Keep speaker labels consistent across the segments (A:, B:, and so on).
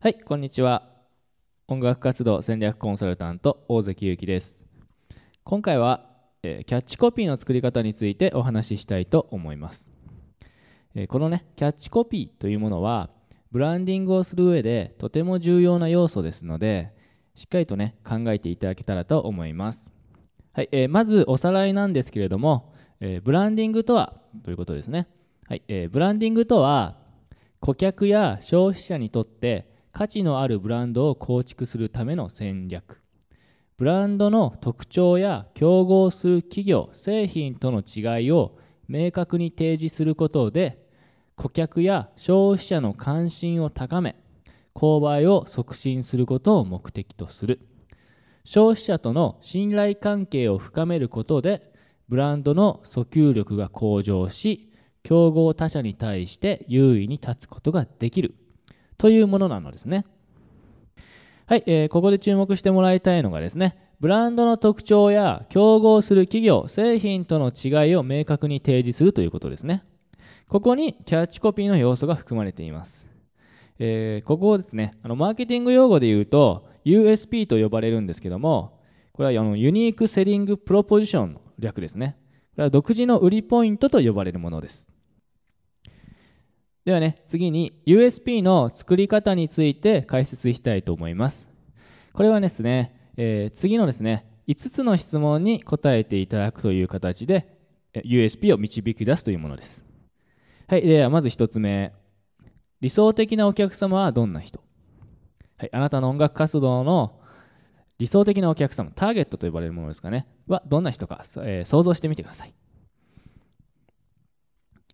A: はい、こんにちは。音楽活動戦略コンサルタント大関ゆうきです。今回は、えー、キャッチコピーの作り方についてお話ししたいと思います。えー、このね、キャッチコピーというものは、ブランディングをする上でとても重要な要素ですので、しっかりとね、考えていただけたらと思います。はい、えー、まずおさらいなんですけれども、えブランディングとはということですね。はい、えブランディングとは、顧客や消費者にとって価値のあるブランドを構築するための戦略ブランドの特徴や競合する企業製品との違いを明確に提示することで顧客や消費者の関心を高め購買を促進することを目的とする消費者との信頼関係を深めることでブランドの訴求力が向上し競合他社に対して優位に立つことができるというものなのですね。はい、えー、ここで注目してもらいたいのがですね、ブランドの特徴や競合する企業、製品との違いを明確に提示するということですね。ここにキャッチコピーの要素が含まれています。えー、ここをですね、あのマーケティング用語で言うと USP と呼ばれるんですけども、これはあのユニークセリングプロポジションの略ですね。これは独自の売りポイントと呼ばれるものです。ではね、次に USP の作り方について解説したいと思います。これはですね、えー、次のですね、5つの質問に答えていただくという形で USP を導き出すというものです。はい、ではまず1つ目。理想的なお客様はどんな人はい、あなたの音楽活動の理想的なお客様、ターゲットと呼ばれるものですかね、はどんな人か、えー、想像してみてください。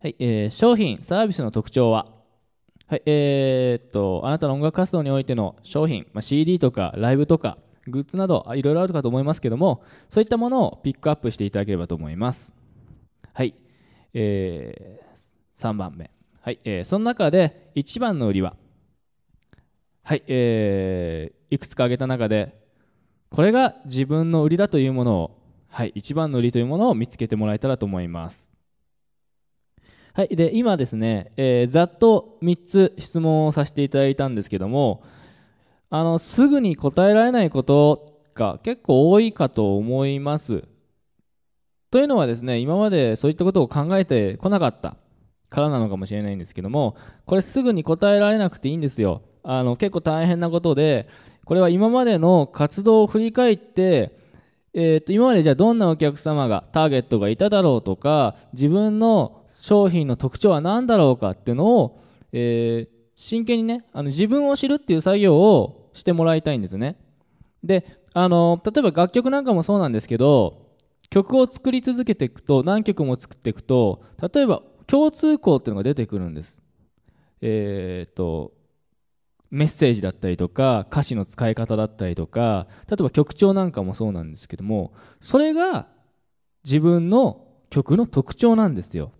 A: はい、えー、商品、サービスの特徴は、はい、えー、っと、あなたの音楽活動においての商品、まあ、CD とかライブとか、グッズなど、いろいろあるかと思いますけども、そういったものをピックアップしていただければと思います。はい、えー、3番目。はい、えー、その中で1番の売りは、はい、えー、いくつか挙げた中で、これが自分の売りだというものを、はい、1番の売りというものを見つけてもらえたらと思います。はい、で今ですね、えー、ざっと3つ質問をさせていただいたんですけどもあのすぐに答えられないことが結構多いかと思います。というのはですね今までそういったことを考えてこなかったからなのかもしれないんですけどもこれすぐに答えられなくていいんですよ。あの結構大変なことでこれは今までの活動を振り返ってえー、と今までじゃあどんなお客様がターゲットがいただろうとか自分の商品の特徴は何だろうかっていうのを、えー、真剣にねあの自分を知るっていう作業をしてもらいたいんですねであの例えば楽曲なんかもそうなんですけど曲を作り続けていくと何曲も作っていくと例えば共通項っていうのが出てくるんですえっ、とメッセージだったりとか歌詞の使い方だったりとか例えば曲調なんかもそうなんですけどもそれが自分の曲の特徴なんですよ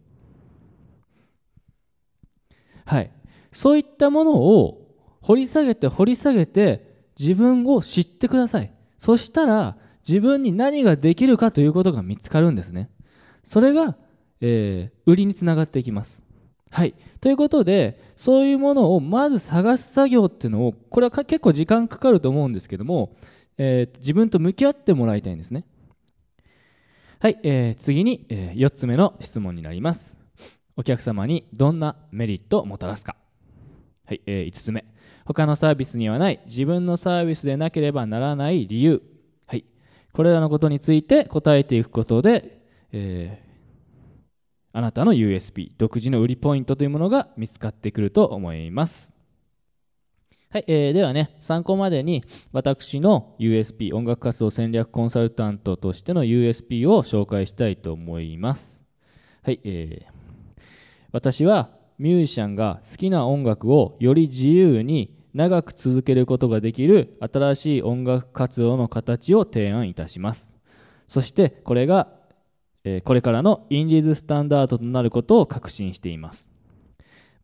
A: はいそういったものを掘り下げて掘り下げて自分を知ってくださいそしたら自分に何ができるかということが見つかるんですねそれが、えー、売りにつながっていきますはい。ということで、そういうものをまず探す作業っていうのを、これは結構時間かかると思うんですけども、えー、自分と向き合ってもらいたいんですね。はい、えー、次に、えー、4つ目の質問になります。お客様にどんなメリットをもたらすか。はい、えー、5つ目。他のサービスにはない自分のサービスでなければならない理由。はい。これらのことについて答えていくことで、えー、あなたの USP 独自の売りポイントというものが見つかってくると思います。はい、えー、ではね、参考までに私の USP、音楽活動戦略コンサルタントとしての USP を紹介したいと思います。はい、えー、私はミュージシャンが好きな音楽をより自由に長く続けることができる新しい音楽活動の形を提案いたします。そしてこれがえー、これからのインディーズスタンダードとなることを確信しています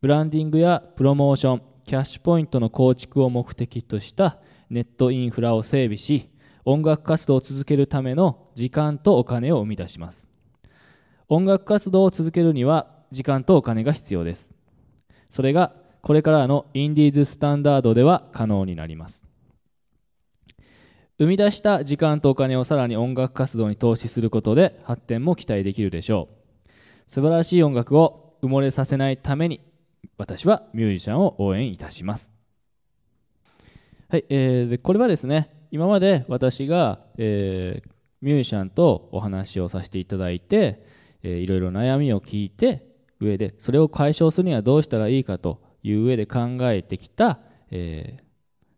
A: ブランディングやプロモーションキャッシュポイントの構築を目的としたネットインフラを整備し音楽活動を続けるための時間とお金を生み出します音楽活動を続けるには時間とお金が必要ですそれがこれからのインディーズスタンダードでは可能になります生み出した時間とお金をさらに音楽活動に投資することで発展も期待できるでしょう素晴らしい音楽を埋もれさせないために私はミュージシャンを応援いたしますはい、えー、でこれはですね今まで私が、えー、ミュージシャンとお話をさせていただいて、えー、いろいろ悩みを聞いて上でそれを解消するにはどうしたらいいかという上で考えてきた、えー、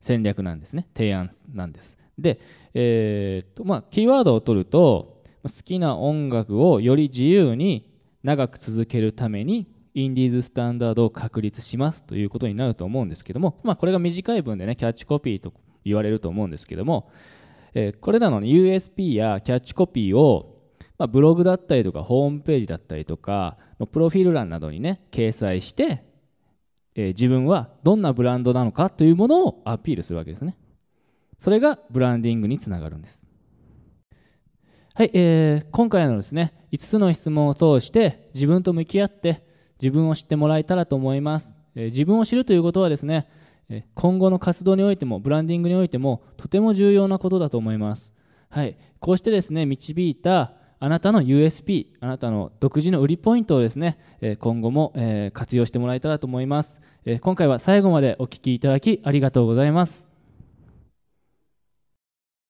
A: 戦略なんですね提案なんですで、えー、っとまあ、キーワードを取ると好きな音楽をより自由に長く続けるためにインディーズスタンダードを確立しますということになると思うんですけども、まあ、これが短い文でねキャッチコピーと言われると思うんですけども、えー、これらの USP やキャッチコピーを、まあ、ブログだったりとかホームページだったりとかのプロフィール欄などにね掲載してえー、自分はどんなブランドなのかというものをアピールするわけですね。それがブランディングにつながるんです。はい、えー、今回のですね、5つの質問を通して自分と向き合って自分を知ってもらえたらと思います。えー、自分を知るということはですね、今後の活動においてもブランディングにおいてもとても重要なことだと思います。はい、こうしてですね導いたあなたの USP、あなたの独自の売りポイントをですね、え今後も、え活用してもらえたらと思います。え今回は最後までお聴きいただきありがとうございます。